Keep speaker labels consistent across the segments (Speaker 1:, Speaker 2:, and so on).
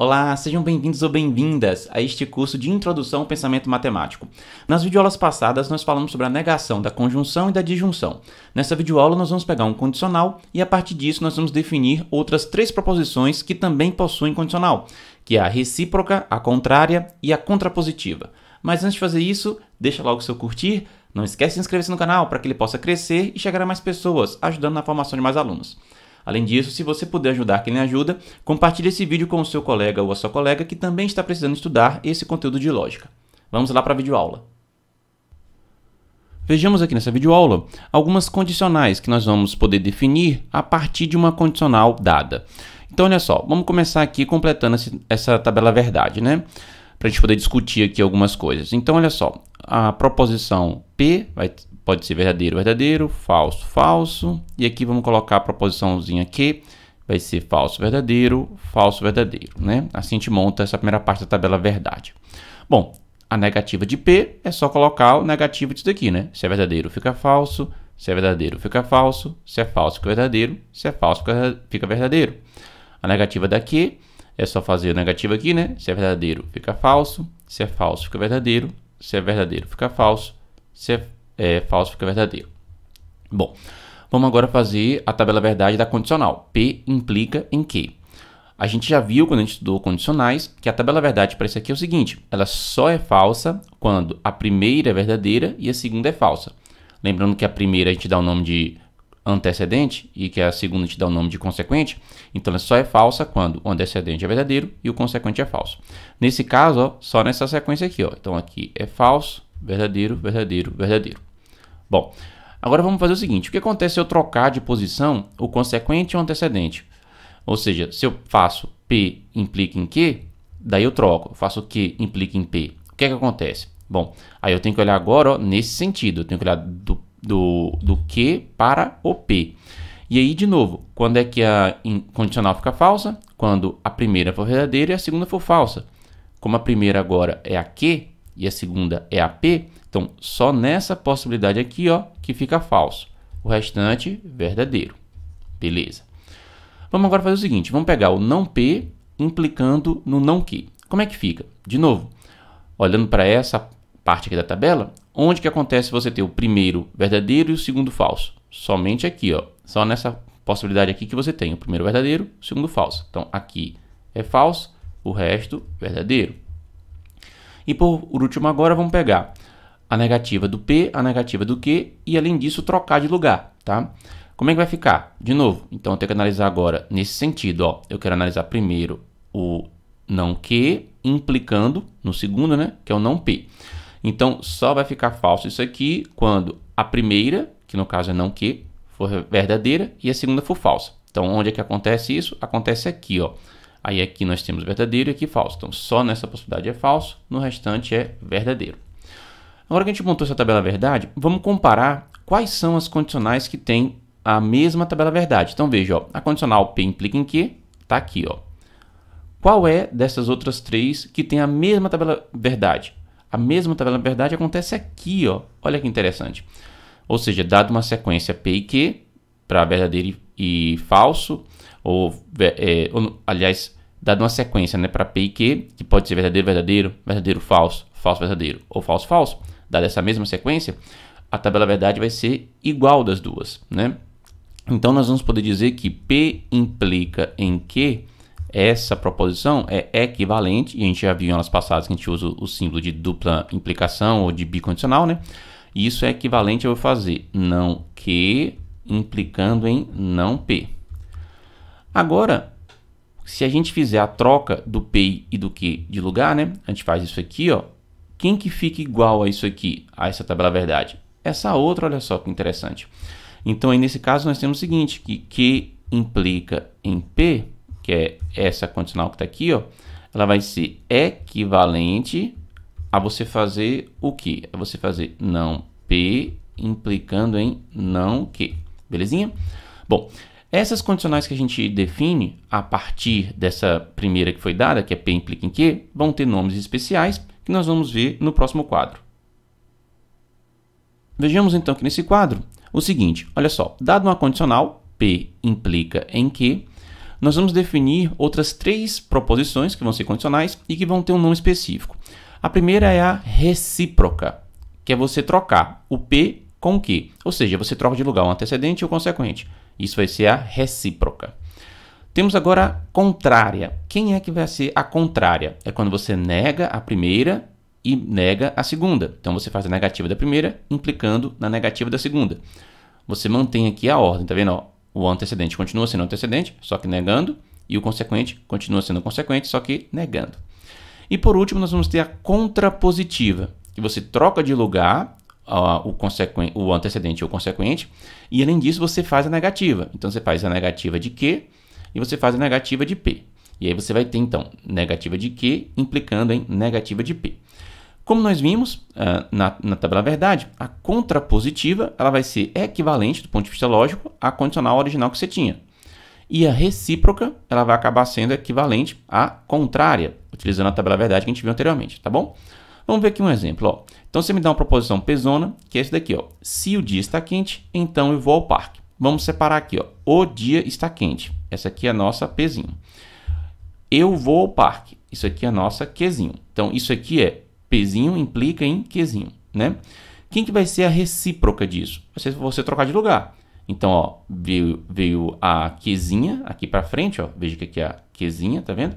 Speaker 1: Olá, sejam bem-vindos ou bem-vindas a este curso de Introdução ao Pensamento Matemático. Nas videoaulas passadas, nós falamos sobre a negação da conjunção e da disjunção. Nessa videoaula, nós vamos pegar um condicional e, a partir disso, nós vamos definir outras três proposições que também possuem condicional, que é a recíproca, a contrária e a contrapositiva. Mas antes de fazer isso, deixa logo o seu curtir, não esquece de inscrever-se no canal para que ele possa crescer e chegar a mais pessoas, ajudando na formação de mais alunos. Além disso, se você puder ajudar quem lhe ajuda, compartilhe esse vídeo com o seu colega ou a sua colega que também está precisando estudar esse conteúdo de lógica. Vamos lá para a videoaula. Vejamos aqui nessa videoaula algumas condicionais que nós vamos poder definir a partir de uma condicional dada. Então, olha só, vamos começar aqui completando essa tabela verdade, né? Para a gente poder discutir aqui algumas coisas. Então, olha só, a proposição P vai pode ser verdadeiro, verdadeiro, falso, falso. E aqui vamos colocar a proposiçãozinha aqui, vai ser falso, verdadeiro, falso, verdadeiro, né? Assim a gente monta essa primeira parte da tabela verdade. Bom, a negativa de P é só colocar o negativo disso daqui, né? Se é verdadeiro, fica falso. Se é verdadeiro, fica falso. Se é falso, fica verdadeiro. Se é falso, fica verdadeiro. A negativa da q é só fazer o negativo aqui, né? Se é verdadeiro, fica falso. Se é falso, fica verdadeiro. Se é verdadeiro, fica falso. Se é é, falso fica é verdadeiro. Bom, vamos agora fazer a tabela verdade da condicional. P implica em que? A gente já viu quando a gente estudou condicionais que a tabela verdade para isso aqui é o seguinte: ela só é falsa quando a primeira é verdadeira e a segunda é falsa. Lembrando que a primeira a gente dá o nome de antecedente e que a segunda a gente dá o nome de consequente, então ela só é falsa quando o antecedente é verdadeiro e o consequente é falso. Nesse caso, ó, só nessa sequência aqui. Ó. Então aqui é falso, verdadeiro, verdadeiro, verdadeiro. Bom, agora vamos fazer o seguinte: o que acontece se eu trocar de posição o consequente e o antecedente? Ou seja, se eu faço P implica em Q, daí eu troco, eu faço Q implica em P. O que é que acontece? Bom, aí eu tenho que olhar agora ó, nesse sentido, eu tenho que olhar do, do, do Q para o P. E aí, de novo, quando é que a condicional fica falsa? Quando a primeira for verdadeira e a segunda for falsa. Como a primeira agora é a Q e a segunda é a P, então, só nessa possibilidade aqui, ó, que fica falso. O restante, verdadeiro. Beleza. Vamos agora fazer o seguinte, vamos pegar o não P implicando no não Q. Como é que fica? De novo, olhando para essa parte aqui da tabela, onde que acontece você ter o primeiro verdadeiro e o segundo falso? Somente aqui, ó. Só nessa possibilidade aqui que você tem o primeiro verdadeiro, o segundo falso. Então, aqui é falso, o resto verdadeiro. E por último agora vamos pegar a negativa do P, a negativa do Q e, além disso, trocar de lugar, tá? Como é que vai ficar? De novo, então eu tenho que analisar agora nesse sentido, ó. Eu quero analisar primeiro o não Q implicando no segundo, né? Que é o não P. Então, só vai ficar falso isso aqui quando a primeira, que no caso é não Q, for verdadeira e a segunda for falsa. Então, onde é que acontece isso? Acontece aqui, ó. Aí aqui nós temos verdadeiro e aqui falso. Então, só nessa possibilidade é falso, no restante é verdadeiro. Agora que a gente montou essa tabela verdade, vamos comparar quais são as condicionais que têm a mesma tabela verdade. Então veja, ó, a condicional P implica em Q está aqui. Ó. Qual é dessas outras três que tem a mesma tabela verdade? A mesma tabela verdade acontece aqui. Ó. Olha que interessante. Ou seja, dado uma sequência P e Q, para verdadeiro e, falso, ou, é, ou, aliás, dado uma sequência né, para P e Q, que pode ser verdadeiro, verdadeiro, verdadeiro, falso, falso, verdadeiro ou falso, falso, dada essa mesma sequência, a tabela verdade vai ser igual das duas, né? Então nós vamos poder dizer que P implica em q. essa proposição é equivalente, e a gente já viu em aulas passadas que a gente usa o símbolo de dupla implicação ou de bicondicional, né? isso é equivalente a eu fazer não Q implicando em não P. Agora, se a gente fizer a troca do P e do Q de lugar, né? A gente faz isso aqui, ó, quem que fica igual a isso aqui, a essa tabela verdade? Essa outra, olha só que interessante. Então, aí nesse caso, nós temos o seguinte, que Q implica em P, que é essa condicional que está aqui, ó, ela vai ser equivalente a você fazer o que? A você fazer não P implicando em não Q. Belezinha? Bom, essas condicionais que a gente define a partir dessa primeira que foi dada, que é P implica em Q, vão ter nomes especiais que nós vamos ver no próximo quadro. Vejamos então que nesse quadro o seguinte, olha só, dado uma condicional, P implica em Q, nós vamos definir outras três proposições que vão ser condicionais e que vão ter um nome específico. A primeira é a recíproca, que é você trocar o P com o Q, ou seja, você troca de lugar um antecedente e o consequente. Isso vai ser a recíproca. Temos agora a contrária. Quem é que vai ser a contrária? É quando você nega a primeira e nega a segunda. Então você faz a negativa da primeira, implicando na negativa da segunda. Você mantém aqui a ordem, tá vendo? o antecedente continua sendo antecedente, só que negando, e o consequente continua sendo consequente, só que negando. E por último, nós vamos ter a contrapositiva, que você troca de lugar o, consequen o antecedente ou consequente, e além disso você faz a negativa. Então você faz a negativa de Q e você faz a negativa de P. E aí você vai ter então negativa de Q implicando em negativa de P. Como nós vimos uh, na, na tabela verdade, a contrapositiva ela vai ser equivalente do ponto de vista lógico à condicional original que você tinha. E a recíproca ela vai acabar sendo equivalente à contrária, utilizando a tabela verdade que a gente viu anteriormente, tá bom? Vamos ver aqui um exemplo. Ó. Então você me dá uma proposição pesona, que é esse daqui. Ó. Se o dia está quente, então eu vou ao parque. Vamos separar aqui. Ó. O dia está quente. Essa aqui é a nossa pezinho. Eu vou ao parque. Isso aqui é a nossa quezinho. Então isso aqui é pezinho implica em quezinho, Né? Quem que vai ser a recíproca disso? Vai ser você trocar de lugar. Então, ó, veio, veio a quezinha aqui para frente, ó. Veja que aqui é a quezinha, tá vendo?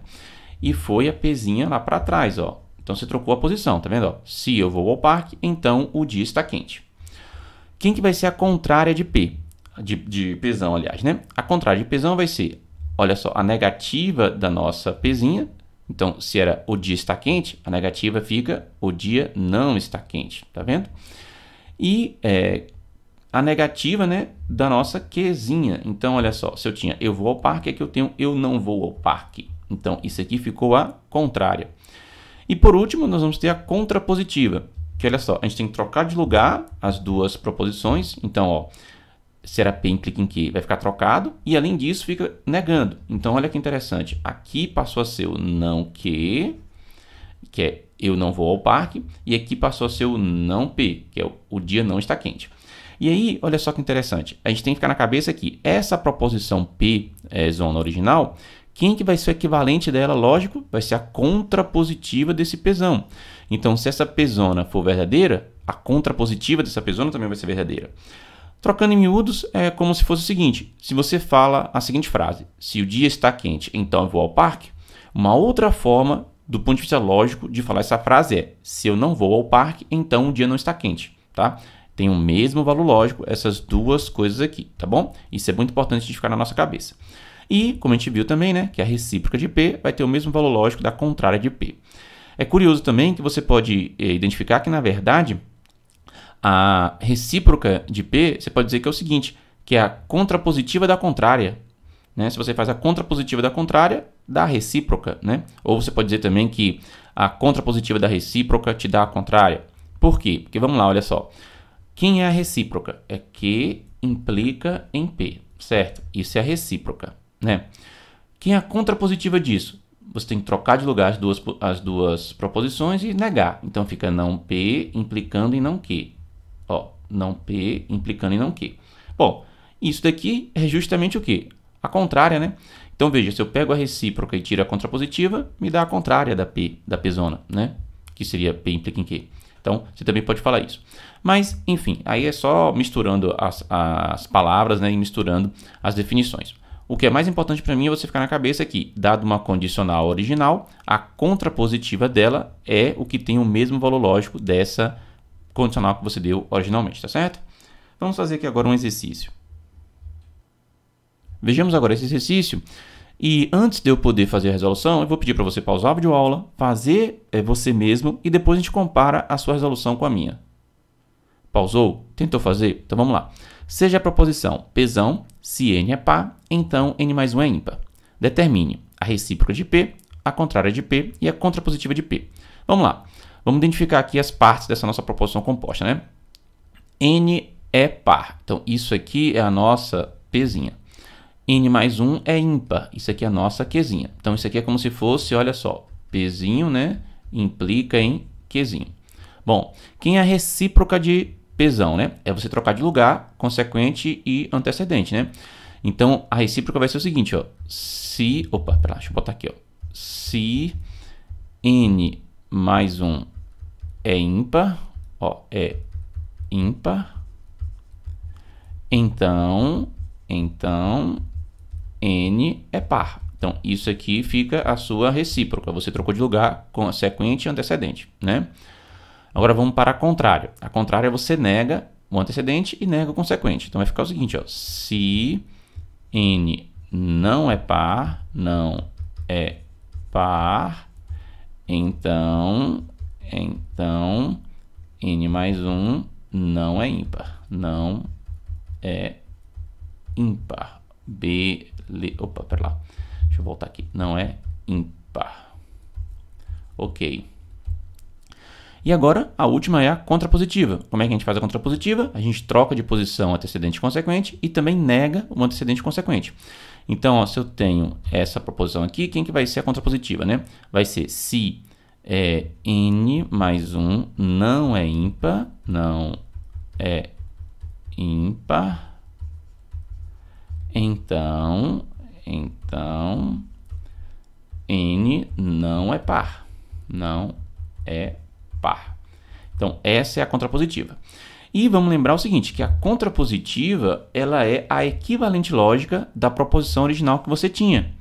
Speaker 1: E foi a pezinha lá para trás, ó. Então você trocou a posição, tá vendo? se eu vou ao parque, então o dia está quente. Quem que vai ser a contrária de P? De, de aliás, né? A contrária de pesão vai ser, olha só, a negativa da nossa Pzinha. Então, se era o dia está quente, a negativa fica o dia não está quente, tá vendo? E é, a negativa, né, da nossa quezinha. Então, olha só, se eu tinha eu vou ao parque, aqui é eu tenho eu não vou ao parque. Então, isso aqui ficou a contrária. E por último, nós vamos ter a contrapositiva, que olha só, a gente tem que trocar de lugar as duas proposições. Então, ó, será P implica em que? Vai ficar trocado e além disso fica negando. Então, olha que interessante. Aqui passou a ser o não que, que é eu não vou ao parque, e aqui passou a ser o não P, que é o, o dia não está quente. E aí, olha só que interessante. A gente tem que ficar na cabeça que essa proposição P é, zona original quem que vai ser o equivalente dela? Lógico, vai ser a contrapositiva desse pesão. Então, se essa pesona for verdadeira, a contrapositiva dessa pesona também vai ser verdadeira. Trocando em miúdos, é como se fosse o seguinte: se você fala a seguinte frase, se o dia está quente, então eu vou ao parque. Uma outra forma, do ponto de vista lógico, de falar essa frase é: se eu não vou ao parque, então o dia não está quente, tá? Tem o mesmo valor lógico essas duas coisas aqui, tá bom? Isso é muito importante de ficar na nossa cabeça. E, como a gente viu também, né, que a recíproca de P vai ter o mesmo valor lógico da contrária de P. É curioso também que você pode eh, identificar que, na verdade, a recíproca de P, você pode dizer que é o seguinte, que é a contrapositiva da contrária. Né? Se você faz a contrapositiva da contrária, dá a recíproca. Né? Ou você pode dizer também que a contrapositiva da recíproca te dá a contrária. Por quê? Porque vamos lá, olha só. Quem é a recíproca? É Q implica em P, certo? Isso é a recíproca. Né? Quem é a contrapositiva disso? Você tem que trocar de lugar as duas, as duas proposições e negar. Então fica não P implicando em não q. Ó, não P implicando em não q. Bom, isso daqui é justamente o que? A contrária, né? Então veja, se eu pego a recíproca e tiro a contrapositiva, me dá a contrária da P, da P zona, né? Que seria P implica em Q. Então, você também pode falar isso. Mas, enfim, aí é só misturando as, as palavras né, e misturando as definições. O que é mais importante para mim é você ficar na cabeça que, dado uma condicional original, a contrapositiva dela é o que tem o mesmo valor lógico dessa condicional que você deu originalmente, tá certo? Vamos fazer aqui agora um exercício. Vejamos agora esse exercício. E antes de eu poder fazer a resolução, eu vou pedir para você pausar a videoaula, fazer é, você mesmo e depois a gente compara a sua resolução com a minha. Pausou? Tentou fazer? Então vamos lá. Seja a proposição pesão se n é par, então n mais 1 é ímpar. Determine a recíproca de p, a contrária de p e a contrapositiva de p. Vamos lá. Vamos identificar aqui as partes dessa nossa proposição composta, né? n é par. Então, isso aqui é a nossa pzinha. n mais 1 é ímpar. Isso aqui é a nossa qzinha. Então, isso aqui é como se fosse, olha só, pzinho, né? Implica em qzinho. Bom, quem é a recíproca de né? É você trocar de lugar, consequente e antecedente, né? Então, a recíproca vai ser o seguinte, ó. Se, opa, pera lá, deixa eu botar aqui, ó. Se n mais 1 é ímpar, ó, é ímpar, então, então, n é par. Então, isso aqui fica a sua recíproca. Você trocou de lugar, consequente e antecedente, né? Agora vamos para a contrária. A contrária é você nega o antecedente e nega o consequente. Então vai ficar o seguinte, ó, se n não é par, não é par, então, então n mais 1 não é ímpar, não é ímpar. Bele... Opa, pera lá. Deixa eu voltar aqui. Não é ímpar. Ok. E agora a última é a contrapositiva. Como é que a gente faz a contrapositiva? A gente troca de posição antecedente consequente e também nega o antecedente consequente. Então, ó, se eu tenho essa proposição aqui, quem que vai ser a contrapositiva, né? Vai ser se é, n mais 1 não é ímpar, não é ímpar, então, então, n não é par, não é par. Então, essa é a contrapositiva. E vamos lembrar o seguinte, que a contrapositiva ela é a equivalente lógica da proposição original que você tinha.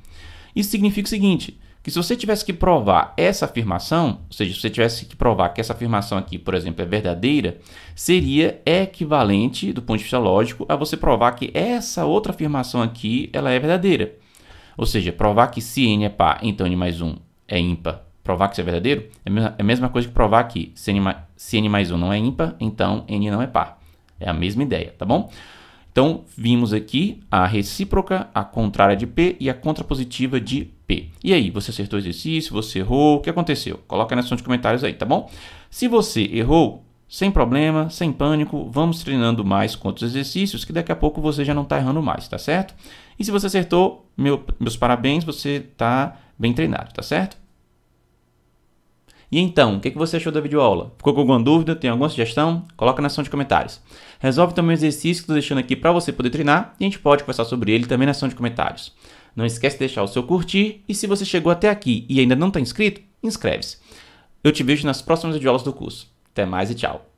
Speaker 1: Isso significa o seguinte, que se você tivesse que provar essa afirmação, ou seja, se você tivesse que provar que essa afirmação aqui, por exemplo, é verdadeira, seria equivalente, do ponto de vista lógico, a você provar que essa outra afirmação aqui ela é verdadeira. Ou seja, provar que se n é par, então n mais 1 é ímpar provar que isso é verdadeiro, é a mesma é coisa que provar que se n, mais 1 não é ímpar, então n não é par. É a mesma ideia, tá bom? Então, vimos aqui a recíproca, a contrária de P e a contrapositiva de P. E aí, você acertou o exercício, você errou, o que aconteceu? Coloca na seção de comentários aí, tá bom? Se você errou, sem problema, sem pânico, vamos treinando mais com outros exercícios, que daqui a pouco você já não está errando mais, tá certo? E se você acertou, meu, meus parabéns, você está bem treinado, tá certo? E então, o que você achou da videoaula? Ficou com alguma dúvida? Tem alguma sugestão? Coloca na seção de comentários. Resolve também o exercício que estou deixando aqui para você poder treinar e a gente pode conversar sobre ele também na seção de comentários. Não esquece de deixar o seu curtir e se você chegou até aqui e ainda não está inscrito, inscreve-se. Eu te vejo nas próximas videoaulas do curso. Até mais e tchau!